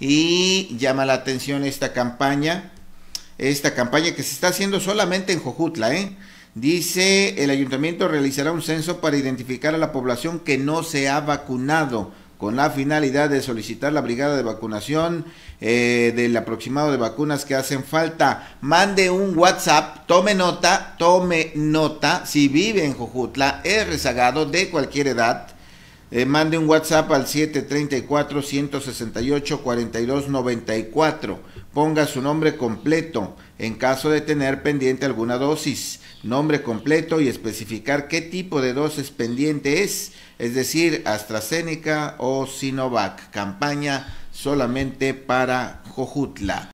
y llama la atención esta campaña, esta campaña que se está haciendo solamente en Jojutla, ¿eh? Dice, el ayuntamiento realizará un censo para identificar a la población que no se ha vacunado con la finalidad de solicitar la brigada de vacunación eh, del aproximado de vacunas que hacen falta. Mande un WhatsApp, tome nota, tome nota, si vive en Jojutla, es rezagado de cualquier edad, eh, mande un WhatsApp al 734-168-4294. Ponga su nombre completo en caso de tener pendiente alguna dosis. Nombre completo y especificar qué tipo de dosis pendiente es, es decir, AstraZeneca o Sinovac. Campaña solamente para Jojutla.